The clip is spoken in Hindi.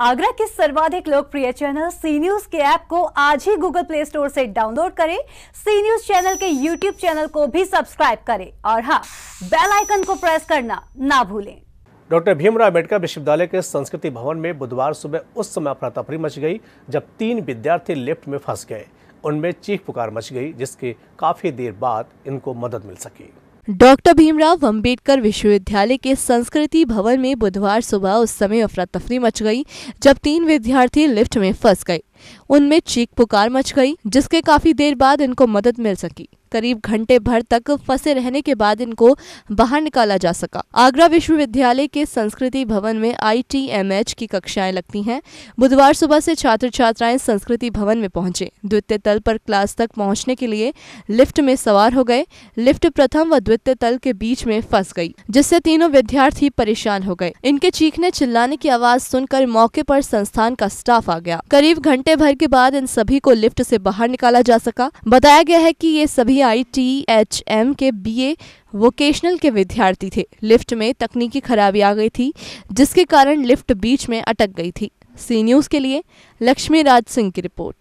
आगरा के सर्वाधिक लोकप्रिय चैनल सी न्यूज के ऐप को आज ही गूगल प्ले स्टोर से डाउनलोड करें सी न्यूज चैनल के यूट्यूब चैनल को भी सब्सक्राइब करें और हाँ बेल आइकन को प्रेस करना ना भूलें डॉक्टर भीमराव अम्बेडकर विश्वविद्यालय के संस्कृति भवन में बुधवार सुबह उस समय अफरातफरी मच गई जब तीन विद्यार्थी लिफ्ट में फंस गए उनमें चीख पुकार मच गई जिसके काफी देर बाद इनको मदद मिल सकी डॉक्टर भीमराव अंबेडकर विश्वविद्यालय के संस्कृति भवन में बुधवार सुबह उस समय अफरा तफरी मच गई जब तीन विद्यार्थी लिफ्ट में फंस गए उनमें चीख पुकार मच गई जिसके काफी देर बाद इनको मदद मिल सकी करीब घंटे भर तक फंसे रहने के बाद इनको बाहर निकाला जा सका आगरा विश्वविद्यालय के संस्कृति भवन में आईटीएमएच की कक्षाएं लगती हैं बुधवार सुबह से छात्र छात्राएं संस्कृति भवन में पहुंचे द्वितीय तल पर क्लास तक पहुंचने के लिए लिफ्ट में सवार हो गए लिफ्ट प्रथम व द्वितीय तल के बीच में फंस गयी जिससे तीनों विद्यार्थी परेशान हो गए इनके चीखने चिल्लाने की आवाज सुनकर मौके पर संस्थान का स्टाफ आ गया करीब घंटे भर के बाद इन सभी को लिफ्ट से बाहर निकाला जा सका बताया गया है कि ये सभी आई टी एच एम के बी ए वोकेशनल के विद्यार्थी थे लिफ्ट में तकनीकी खराबी आ गई थी जिसके कारण लिफ्ट बीच में अटक गई थी सी न्यूज़ के लिए लक्ष्मी राज सिंह की रिपोर्ट